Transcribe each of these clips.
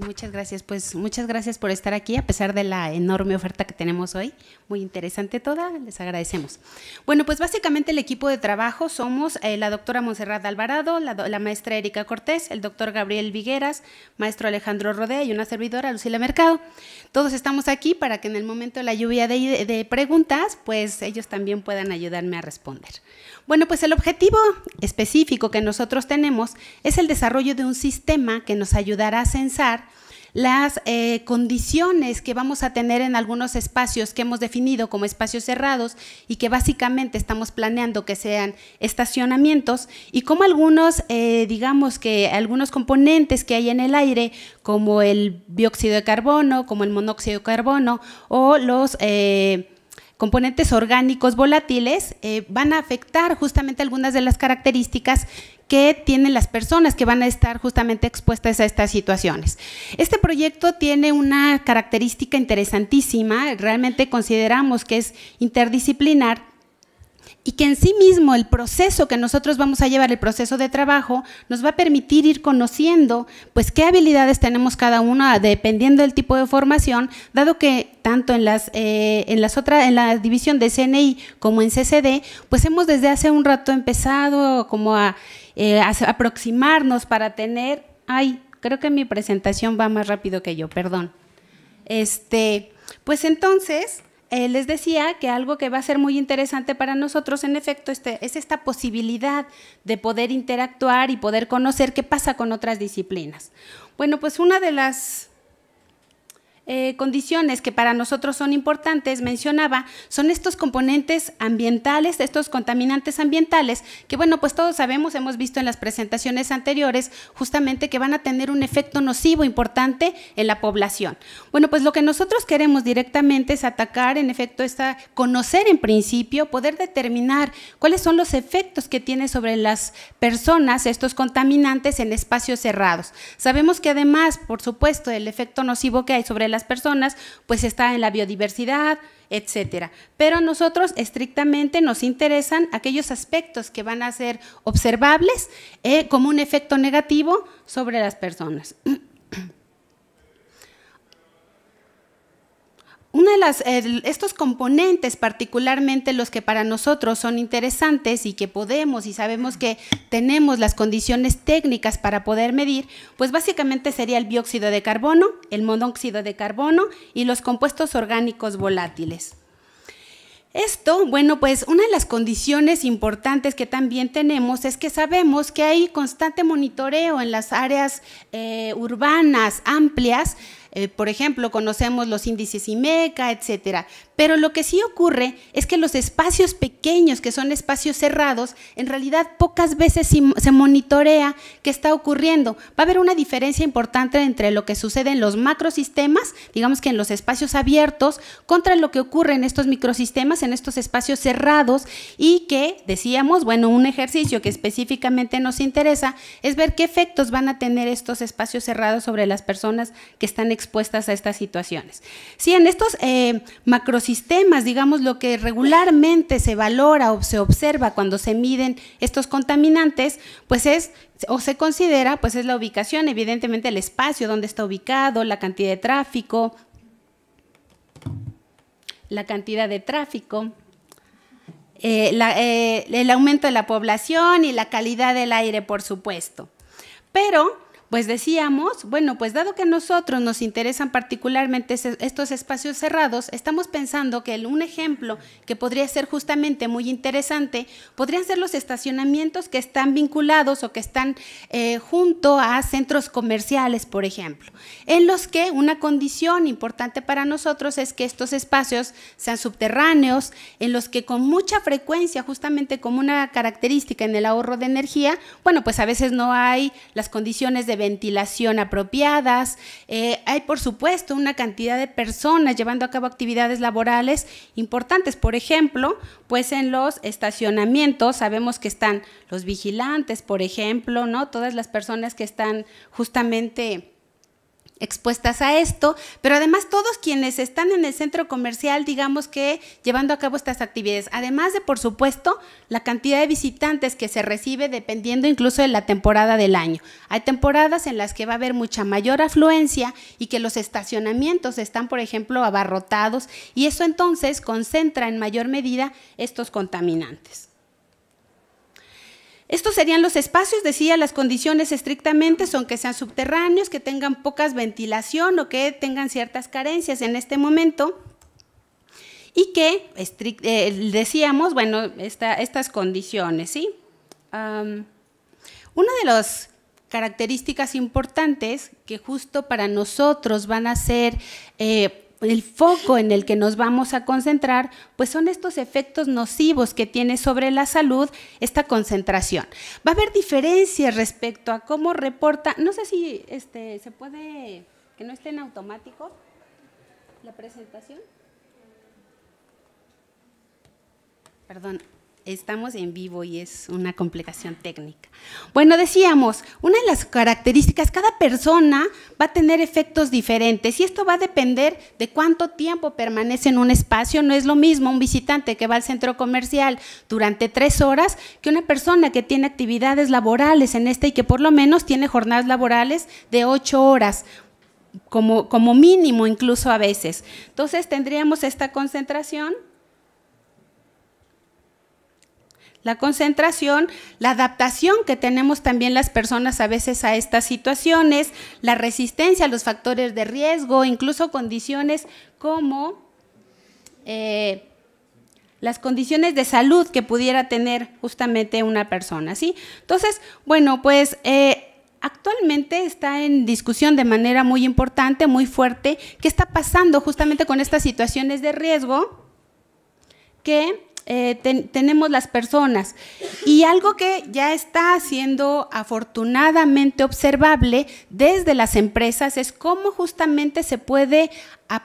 muchas gracias. Pues muchas gracias por estar aquí, a pesar de la enorme oferta que tenemos hoy. Muy interesante toda, les agradecemos. Bueno, pues básicamente el equipo de trabajo somos eh, la doctora Monserrat Alvarado, la, maestra Erika Cortés, el doctor Gabriel Vigueras, maestro Alejandro Rodea y una servidora, Lucila Mercado. Todos estamos aquí para que en el momento de la lluvia de preguntas, pues ellos también puedan ayudarme a responder. Bueno, pues el objetivo específico que nosotros tenemos es el desarrollo de un sistema que nos ayudará a censar las eh, condiciones que vamos a tener en algunos espacios que hemos definido como espacios cerrados y que básicamente estamos planeando que sean estacionamientos y como algunos, eh, digamos que algunos componentes que hay en el aire, como el dióxido de carbono, como el monóxido de carbono o los... Eh, componentes orgánicos volátiles eh, van a afectar justamente algunas de las características que tienen las personas que van a estar justamente expuestas a estas situaciones. Este proyecto tiene una característica interesantísima, realmente consideramos que es interdisciplinar y que en sí mismo el proceso que nosotros vamos a llevar, el proceso de trabajo, nos va a permitir ir conociendo pues qué habilidades tenemos cada uno dependiendo del tipo de formación, dado que tanto en las eh, en las otras en la división de CNI como en CCD, pues hemos desde hace un rato empezado como a, eh, a aproximarnos para tener, ay, creo que mi presentación va más rápido que yo, perdón. Este, pues entonces, eh, les decía que algo que va a ser muy interesante para nosotros, en efecto, este, es esta posibilidad de poder interactuar y poder conocer qué pasa con otras disciplinas. Bueno, pues una de las eh, condiciones que para nosotros son importantes, mencionaba, son estos componentes ambientales, estos contaminantes ambientales, que bueno, pues todos sabemos, hemos visto en las presentaciones anteriores, justamente que van a tener un efecto nocivo importante en la población. Bueno, pues lo que nosotros queremos directamente es atacar, en efecto, esta, conocer en principio, poder determinar cuáles son los efectos que tiene sobre las personas estos contaminantes en espacios cerrados. Sabemos que además, por supuesto, el efecto nocivo que hay sobre las personas, pues está en la biodiversidad, etcétera. Pero a nosotros estrictamente nos interesan aquellos aspectos que van a ser observables eh, como un efecto negativo sobre las personas. Uno de las, estos componentes, particularmente los que para nosotros son interesantes y que podemos y sabemos que tenemos las condiciones técnicas para poder medir, pues básicamente sería el dióxido de carbono, el monóxido de carbono y los compuestos orgánicos volátiles. Esto, bueno, pues una de las condiciones importantes que también tenemos es que sabemos que hay constante monitoreo en las áreas eh, urbanas amplias eh, por ejemplo, conocemos los índices IMECA, etcétera. Pero lo que sí ocurre es que los espacios pequeños, que son espacios cerrados, en realidad pocas veces se monitorea qué está ocurriendo. Va a haber una diferencia importante entre lo que sucede en los macrosistemas, digamos que en los espacios abiertos, contra lo que ocurre en estos microsistemas, en estos espacios cerrados, y que, decíamos, bueno, un ejercicio que específicamente nos interesa es ver qué efectos van a tener estos espacios cerrados sobre las personas que están expuestas a estas situaciones. sí, en estos eh, macrosistemas, sistemas, digamos, lo que regularmente se valora o se observa cuando se miden estos contaminantes, pues es o se considera, pues es la ubicación, evidentemente el espacio donde está ubicado, la cantidad de tráfico, la cantidad de tráfico, eh, eh, el aumento de la población y la calidad del aire, por supuesto. Pero pues decíamos, bueno, pues dado que a nosotros nos interesan particularmente estos espacios cerrados, estamos pensando que un ejemplo que podría ser justamente muy interesante podrían ser los estacionamientos que están vinculados o que están eh, junto a centros comerciales, por ejemplo, en los que una condición importante para nosotros es que estos espacios sean subterráneos, en los que con mucha frecuencia, justamente como una característica en el ahorro de energía, bueno, pues a veces no hay las condiciones de ventilación apropiadas. Eh, hay, por supuesto, una cantidad de personas llevando a cabo actividades laborales importantes. Por ejemplo, pues en los estacionamientos sabemos que están los vigilantes, por ejemplo, ¿no? Todas las personas que están justamente expuestas a esto, pero además todos quienes están en el centro comercial, digamos que llevando a cabo estas actividades, además de, por supuesto, la cantidad de visitantes que se recibe dependiendo incluso de la temporada del año. Hay temporadas en las que va a haber mucha mayor afluencia y que los estacionamientos están, por ejemplo, abarrotados y eso entonces concentra en mayor medida estos contaminantes. Estos serían los espacios, decía, las condiciones estrictamente son que sean subterráneos, que tengan pocas ventilación o que tengan ciertas carencias en este momento y que eh, decíamos, bueno, estas condiciones, ¿sí? una de las características importantes que justo para nosotros van a ser eh, el foco en el que nos vamos a concentrar, pues son estos efectos nocivos que tiene sobre la salud esta concentración. Va a haber diferencias respecto a cómo reporta, no sé si este, se puede, que no esté en automático la presentación. Perdón, Estamos en vivo y es una complicación técnica. Bueno, decíamos, una de las características, cada persona va a tener efectos diferentes y esto va a depender de cuánto tiempo permanece en un espacio. No es lo mismo un visitante que va al centro comercial durante tres horas que una persona que tiene actividades laborales en este y que por lo menos tiene jornadas laborales de ocho horas. Como, mínimo incluso a veces. Entonces tendríamos esta concentración la concentración, la adaptación que tenemos también las personas a veces a estas situaciones, la resistencia a los factores de riesgo, incluso condiciones como eh, las condiciones de salud que pudiera tener justamente una persona, ¿sí? Entonces, bueno, pues... Eh, actualmente está en discusión de manera muy importante, muy fuerte, qué está pasando justamente con estas situaciones de riesgo que eh, tenemos las personas. Y algo que ya está siendo afortunadamente observable desde las empresas es cómo justamente se puede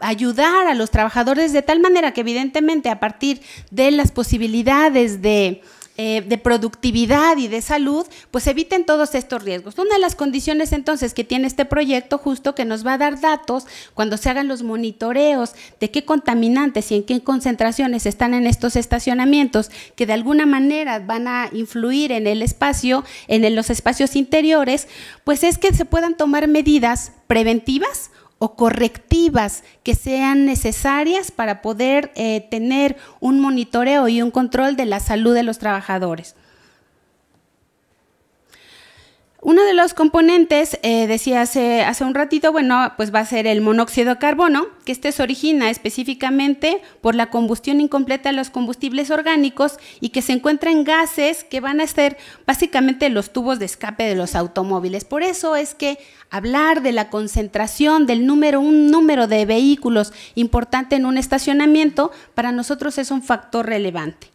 ayudar a los trabajadores de tal manera que evidentemente a partir de las posibilidades de eh, de productividad y de salud, pues eviten todos estos riesgos. Una de las condiciones entonces que tiene este proyecto justo que nos va a dar datos cuando se hagan los monitoreos de qué contaminantes y en qué concentraciones están en estos estacionamientos que de alguna manera van a influir en el espacio, en los espacios interiores, pues es que se puedan tomar medidas preventivas o correctivas que sean necesarias para poder eh, tener un monitoreo y un control de la salud de los trabajadores. Uno de los componentes, eh, decía hace, hace, un ratito, bueno, pues va a ser el monóxido de carbono, que este se origina específicamente por la combustión incompleta de los combustibles orgánicos y que se encuentra en gases que van a ser básicamente los tubos de escape de los automóviles. Por eso es que hablar de la concentración del número, un número de vehículos importante en un estacionamiento, para nosotros es un factor relevante.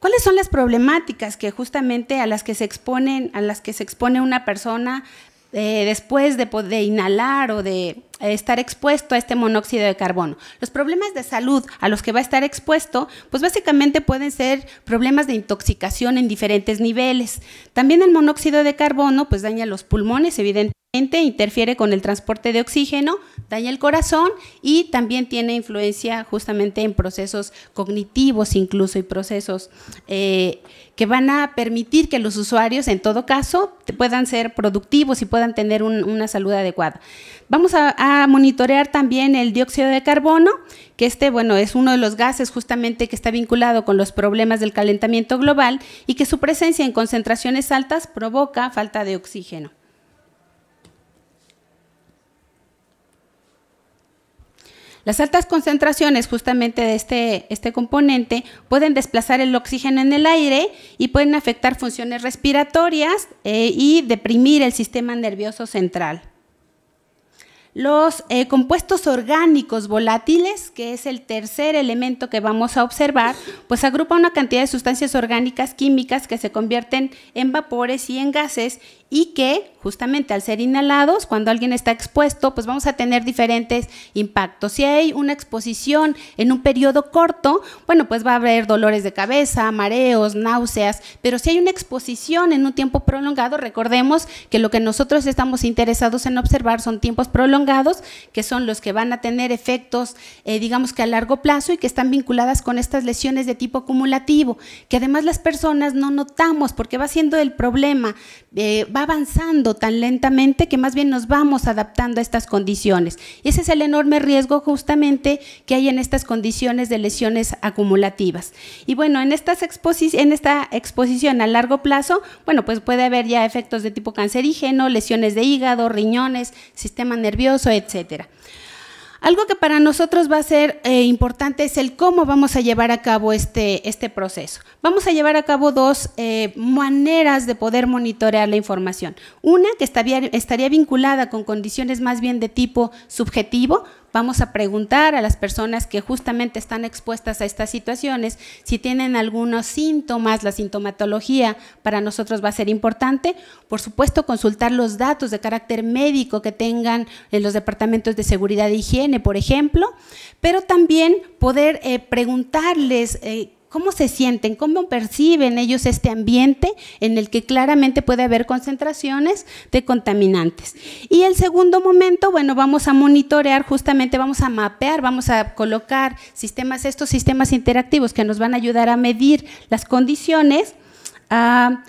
¿Cuáles son las problemáticas que justamente a las que se exponen, a las que se expone una persona eh, después de, de, inhalar o de estar expuesto a este monóxido de carbono. Los problemas de salud a los que va a estar expuesto, pues básicamente pueden ser problemas de intoxicación en diferentes niveles. También el monóxido de carbono, pues daña los pulmones, evidentemente interfiere con el transporte de oxígeno, daña el corazón y también tiene influencia justamente en procesos cognitivos incluso y procesos eh, que van a permitir que los usuarios en todo caso puedan ser productivos y puedan tener una salud adecuada. Vamos a, a, monitorear también el dióxido de carbono, que este bueno es uno de los gases justamente que está vinculado con los problemas del calentamiento global y que su presencia en concentraciones altas provoca falta de oxígeno. Las altas concentraciones justamente de este, este, componente pueden desplazar el oxígeno en el aire y pueden afectar funciones respiratorias eh, y deprimir el sistema nervioso central. Los eh, compuestos orgánicos volátiles, que es el tercer elemento que vamos a observar, pues agrupa una cantidad de sustancias orgánicas químicas que se convierten en vapores y en gases y que justamente al ser inhalados, cuando alguien está expuesto, pues vamos a tener diferentes impactos. Si hay una exposición en un periodo corto, bueno, pues va a haber dolores de cabeza, mareos, náuseas, pero si hay una exposición en un tiempo prolongado, recordemos que lo que nosotros estamos interesados en observar son tiempos prolongados, que son los que van a tener efectos, eh, digamos que a largo plazo y que están vinculadas con estas lesiones de tipo acumulativo, que además las personas no notamos porque va siendo el problema. Eh, avanzando tan lentamente que más bien nos vamos adaptando a estas condiciones. Y ese es el enorme riesgo justamente que hay en estas condiciones de lesiones acumulativas. Y bueno, en, estas en esta exposición a largo plazo, bueno, pues puede haber ya efectos de tipo cancerígeno, lesiones de hígado, riñones, sistema nervioso, etcétera. Algo que para nosotros va a ser eh, importante es el cómo vamos a llevar a cabo este, este proceso. Vamos a llevar a cabo dos eh, maneras de poder monitorear la información. Una que estaría vinculada con condiciones más bien de tipo subjetivo, vamos a preguntar a las personas que justamente están expuestas a estas situaciones si tienen algunos síntomas, la sintomatología para nosotros va a ser importante. Por supuesto, consultar los datos de carácter médico que tengan en los departamentos de seguridad e higiene, por ejemplo, pero también poder eh, preguntarles... Eh, ¿Cómo se sienten? ¿Cómo perciben ellos este ambiente en el que claramente puede haber concentraciones de contaminantes? Y el segundo momento, bueno, vamos a monitorear, justamente vamos a mapear, vamos a colocar sistemas, estos sistemas interactivos que nos van a ayudar a medir las condiciones. Ah,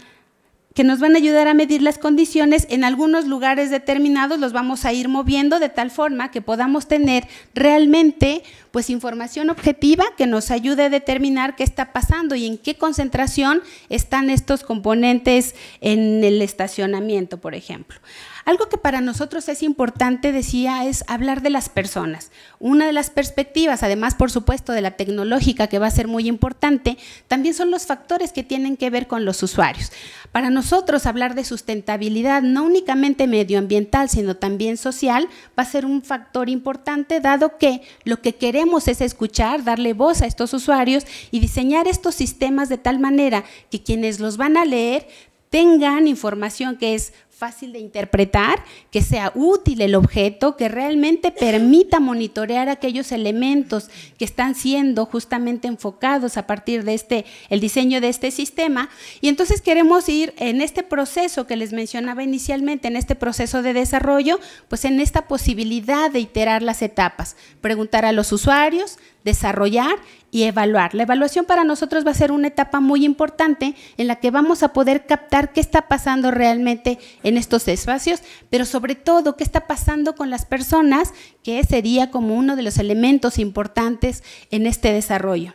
que nos van a ayudar a medir las condiciones. En algunos lugares determinados los vamos a ir moviendo de tal forma que podamos tener realmente pues información objetiva que nos ayude a determinar qué está pasando y en qué concentración están estos componentes en el estacionamiento, por ejemplo. Algo que para nosotros es importante, decía, es hablar de las personas. Una de las perspectivas, además, por supuesto, de la tecnológica, que va a ser muy importante, también son los factores que tienen que ver con los usuarios. Para nosotros, hablar de sustentabilidad, no únicamente medioambiental, sino también social, va a ser un factor importante, dado que lo que queremos es escuchar, darle voz a estos usuarios y diseñar estos sistemas de tal manera que quienes los van a leer tengan información que es fácil de interpretar, que sea útil el objeto, que realmente permita monitorear aquellos elementos que están siendo justamente enfocados a partir de este, el diseño de este sistema. Y entonces queremos ir en este proceso que les mencionaba inicialmente, en este proceso de desarrollo, pues en esta posibilidad de iterar las etapas, preguntar a los usuarios, desarrollar y evaluar. La evaluación para nosotros va a ser una etapa muy importante en la que vamos a poder captar qué está pasando realmente en estos espacios, pero sobre todo qué está pasando con las personas, que sería como uno de los elementos importantes en este desarrollo.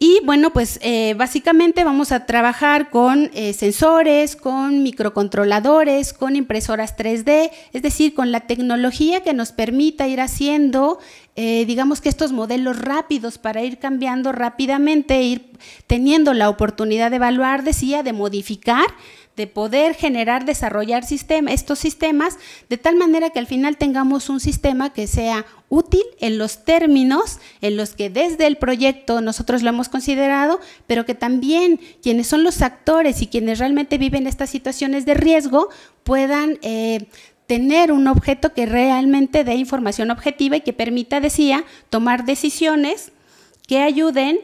Y bueno, pues eh, básicamente vamos a trabajar con eh, sensores, con microcontroladores, con impresoras 3D, es decir, con la tecnología que nos permita ir haciendo, eh, digamos que estos modelos rápidos para ir cambiando rápidamente, ir teniendo la oportunidad de evaluar, decía, de modificar de poder generar, desarrollar estos sistemas, de tal manera que al final tengamos un sistema que sea útil en los términos en los que desde el proyecto nosotros lo hemos considerado, pero que también quienes son los actores y quienes realmente viven estas situaciones de riesgo puedan eh, tener un objeto que realmente dé información objetiva y que permita, decía, tomar decisiones que ayuden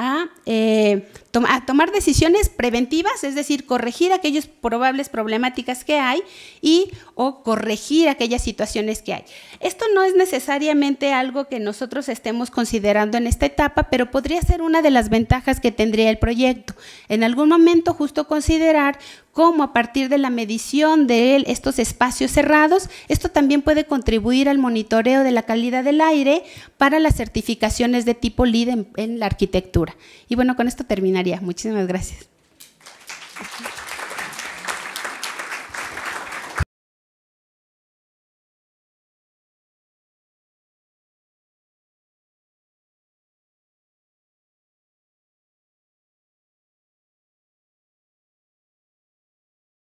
a eh, tomar decisiones preventivas, es decir, corregir aquellas probables problemáticas que hay y o corregir aquellas situaciones que hay. Esto no es necesariamente algo que nosotros estemos considerando en esta etapa, pero podría ser una de las ventajas que tendría el proyecto. En algún momento justo considerar cómo a partir de la medición de estos espacios cerrados, esto también puede contribuir al monitoreo de la calidad del aire para las certificaciones de tipo LEED en, la arquitectura. Y bueno, con esto termina Muchísimas gracias.